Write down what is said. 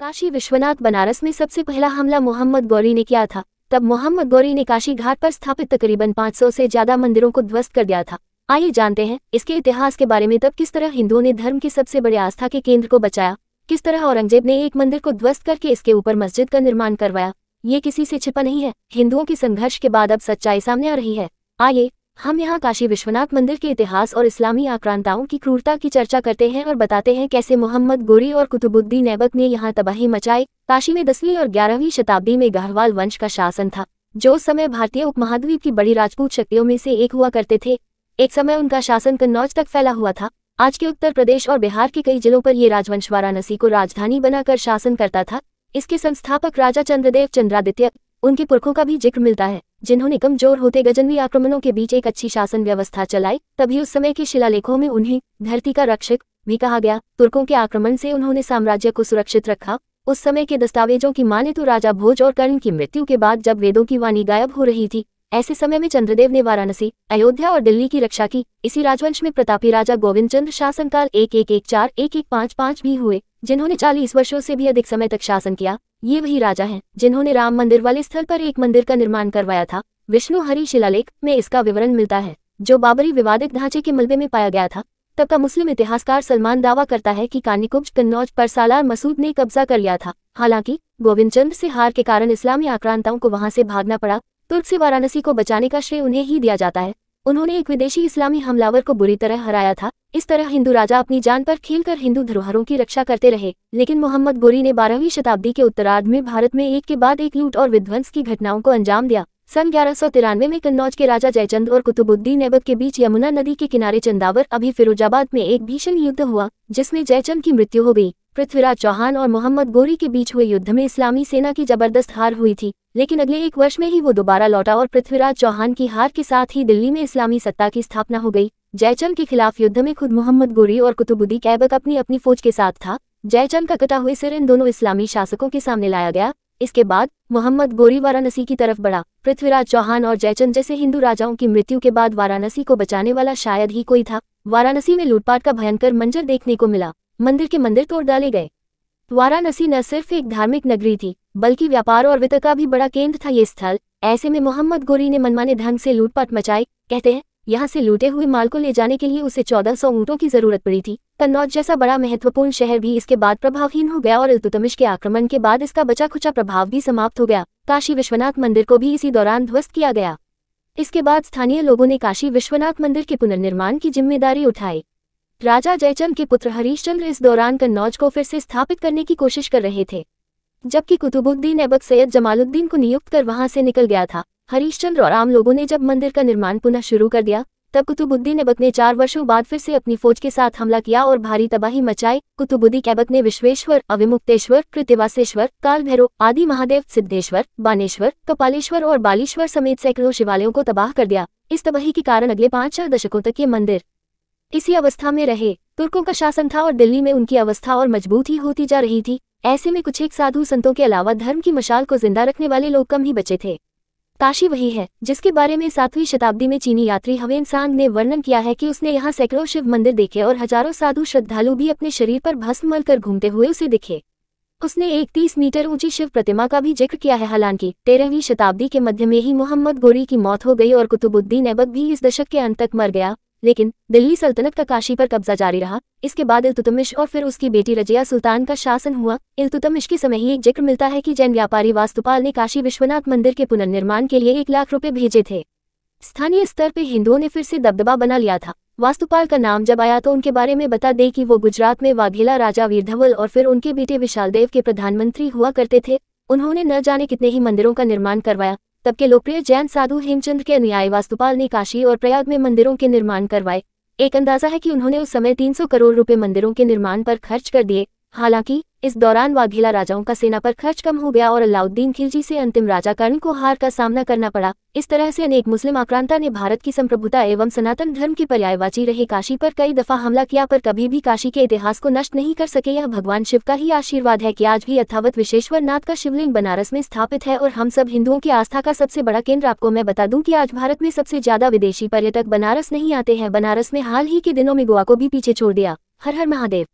काशी विश्वनाथ बनारस में सबसे पहला हमला मोहम्मद गौरी ने किया था तब मोहम्मद गौरी ने काशी घाट पर स्थापित तकरीबन 500 से ज्यादा मंदिरों को ध्वस्त कर दिया था आइए जानते हैं इसके इतिहास के बारे में तब किस तरह हिंदुओं ने धर्म के सबसे बड़े आस्था के केंद्र को बचाया किस तरह औरंगजेब ने एक मंदिर को ध्वस्त करके इसके ऊपर मस्जिद का निर्माण करवाया ये किसी से छिपा नहीं है हिंदुओं के संघर्ष के बाद अब सच्चाई सामने आ रही है आइए हम यहाँ काशी विश्वनाथ मंदिर के इतिहास और इस्लामी आक्रांताओं की क्रूरता की चर्चा करते हैं और बताते हैं कैसे मोहम्मद गोरी और कुतुबुद्दीन ऐबक ने यहाँ तबाही मचाई काशी में दसवीं और ग्यारहवीं शताब्दी में गहवाल वंश का शासन था जो उस समय भारतीय उपमहाद्वीप की बड़ी राजपूत शक्तियों में से एक हुआ करते थे एक समय उनका शासन कन्नौज तक फैला हुआ था आज के उत्तर प्रदेश और बिहार के कई जिलों पर ये राजवंश वाराणसी को राजधानी बनाकर शासन करता था इसके संस्थापक राजा चंद्रदेव चंद्रादित्य उनके पुरखों का भी जिक्र मिलता है जिन्होंने कमजोर होते गजनवी आक्रमणों के बीच एक अच्छी शासन व्यवस्था चलाई तभी उस समय के शिलालेखों में उन्हें धरती का रक्षक भी कहा गया तुर्कों के आक्रमण से उन्होंने साम्राज्य को सुरक्षित रखा उस समय के दस्तावेजों की माने तो राजा भोज और कर्ण की मृत्यु के बाद जब वेदों की वाणी गायब हो रही थी ऐसे समय में चंद्रदेव ने वाराणसी अयोध्या और दिल्ली की रक्षा की इसी राजवंश में प्रतापी राजा गोविंद चंद्र शासनकाल एक एक एक चार एक एक पाँच पाँच भी हुए जिन्होंने चालीस वर्षों से भी अधिक समय तक शासन किया ये वही राजा हैं जिन्होंने राम मंदिर वाले स्थल पर एक मंदिर का निर्माण करवाया था विष्णु हरि शिलालेख में इसका विवरण मिलता है जो बाबरी विवादित ढांचे के मलबे में पाया गया था तब का मुस्लिम इतिहासकार सलमान दावा करता है कि कानीकुब्ज कन्नौज पर सालार मसूद ने कब्जा कर लिया था हालांकि गोविंद चंद्र से हार के कारण इस्लामी आक्रांताओं को वहां से भागना पड़ा तुर्क से वाराणसी को बचाने का श्रेय उन्हें ही दिया जाता है उन्होंने एक विदेशी इस्लामी हमलावर को बुरी तरह हराया था इस तरह हिंदू राजा अपनी जान पर खेलकर हिंदू धरोहरों की रक्षा करते रहे लेकिन मोहम्मद गोरी ने बारहवीं शताब्दी के उत्तरार्ध में भारत में एक के बाद एक लूट और विध्वंस की घटनाओं को अंजाम दिया सन ग्यारह में कन्नौज के राजा जयचंद और कुतुबुद्दीन ऐबक के बीच यमुना नदी के किनारे चंदावर अभी फिरोजाबाद में एक भीषण युद्ध हुआ जिसमें जयचंद की मृत्यु हो गई पृथ्वीराज चौहान और मोहम्मद गोरी के बीच हुए युद्ध में इस्लामी सेना की जबरदस्त हार हुई थी लेकिन अगले एक वर्ष में ही वो दोबारा लौटा और पृथ्वीराज चौहान की हार के साथ ही दिल्ली में इस्लामी सत्ता की स्थापना हो गई जयचंद के खिलाफ युद्ध में खुद मोहम्मद गोरी और कुतुबुद्दी कैबक अपनी अपनी फौज के साथ था जयचंद का कटा हुए सिर इन दोनों इस्लामी शासकों के सामने लाया गया इसके बाद मोहम्मद गोरी वाराणसी की तरफ बढ़ा पृथ्वीराज चौहान और जयचंद जैसे हिंदू राजाओं की मृत्यु के बाद वाराणसी को बचाने वाला शायद ही कोई था वाराणसी में लूटपाट का भयंकर मंजर देखने को मिला मंदिर के मंदिर तोड़ डाले गए वाराणसी न सिर्फ एक धार्मिक नगरी थी बल्कि व्यापार और वित्त का भी बड़ा केंद्र था ये स्थल ऐसे में मोहम्मद गोरी ने मनमाने ढंग से लूटपाट मचाई कहते हैं यहाँ से लूटे हुए माल को ले जाने के लिए उसे 1400 ऊँटों की जरूरत पड़ी थी कन्नौज जैसा बड़ा महत्वपूर्ण शहर भी इसके बाद प्रभावहीन हो गया और इल्तुतमिश के आक्रमण के बाद इसका बचा खुचा प्रभाव भी समाप्त हो गया काशी विश्वनाथ मंदिर को भी इसी दौरान ध्वस्त किया गया इसके बाद स्थानीय लोगों ने काशी विश्वनाथ मंदिर के पुनर्निर्माण की जिम्मेदारी उठाई राजा जयचंद के पुत्र हरीशचंद्र इस दौरान कन्नौज को फिर से स्थापित करने की कोशिश कर रहे थे जबकि कुतुबुद्दीन एबक सैयद जमालुद्दीन को नियुक्त कर वहां से निकल गया था हरीश्चंद्र और आम लोगों ने जब मंदिर का निर्माण पुनः शुरू कर दिया तब कुतुबुद्दीन ऐबक ने चार वर्षों बाद फिर से अपनी फौज के साथ हमला किया और भारी तबाही मचाई कुतुबुद्दी ऐबक ने विश्वेश्वर अविमुक्तेश्वर कृतिवासेश्वर काल भैरव आदि महादेव सिद्धेश्वर बानेश्वर कपालेश्वर और बालेश्वर समेत सैकड़ों शिवालयों को तबाह कर दिया इस तबाही के कारण अगले पाँच चार दशकों तक ये मंदिर इसी अवस्था में रहे तुर्कों का शासन था और दिल्ली में उनकी अवस्था और मजबूत ही होती जा रही थी ऐसे में कुछ एक साधु संतों के अलावा धर्म की मशाल को जिंदा रखने वाले लोग कम ही बचे थे काशी वही है जिसके बारे में सातवीं शताब्दी में चीनी यात्री हवेन सांग ने वर्णन किया है कि उसने यहाँ सैकड़ों शिव मंदिर देखे और हजारों साधु श्रद्धालु भी अपने शरीर पर भस्म मल कर घूमते हुए उसे दिखे उसने एक तीस मीटर ऊंची शिव प्रतिमा का भी जिक्र किया है हालांकि तेरहवीं शताब्दी के मध्य में ही मोहम्मद गोरी की मौत हो गई और कुतुबुद्दीन ऐबक भी इस दशक के अंत तक मर गया लेकिन दिल्ली सल्तनत का काशी पर कब्जा जारी रहा इसके बाद इल्तुतमिश और फिर उसकी बेटी रजिया सुल्तान का शासन हुआ इल्तुतमिश के समय ही एक जिक्र मिलता है कि जैन व्यापारी वास्तुपाल ने काशी विश्वनाथ मंदिर के पुनर्निर्माण के लिए एक लाख रुपए भेजे थे स्थानीय स्तर पर हिंदुओं ने फिर से दबदबा बना लिया था वास्तुपाल का नाम जब आया तो उनके बारे में बता दें कि वो गुजरात में वाघेला राजा वीरधवल और फिर उनके बेटे विशालदेव के प्रधानमंत्री हुआ करते थे उन्होंने न जाने कितने ही मंदिरों का निर्माण करवाया तब के लोकप्रिय जैन साधु हेमचंद के अनुयायी वास्तुपाल ने काशी और प्रयाग में मंदिरों के निर्माण करवाए एक अंदाजा है कि उन्होंने उस समय 300 करोड़ रुपए मंदिरों के निर्माण पर खर्च कर दिए हालांकि इस दौरान वाघेला राजाओं का सेना पर खर्च कम हो गया और अलाउद्दीन खिलजी से अंतिम राजा कर्ण को हार का सामना करना पड़ा इस तरह से अनेक मुस्लिम आक्रांता ने भारत की संप्रभुता एवं सनातन धर्म की पर्यायवाची रहे काशी पर कई दफा हमला किया पर कभी भी काशी के इतिहास को नष्ट नहीं कर सके यह भगवान शिव का ही आशीर्वाद है की आज भी यथावत विशेश्वर नाथ का शिवलिंग बनारस में स्थापित है और हम सब हिंदुओं की आस्था का सबसे बड़ा केंद्र आपको मैं बता दूँ की आज भारत में सबसे ज्यादा विदेशी पर्यटक बनारस नहीं आते हैं बनारस में हाल ही के दिनों में गोवा को भी पीछे छोड़ दिया हर हर महादेव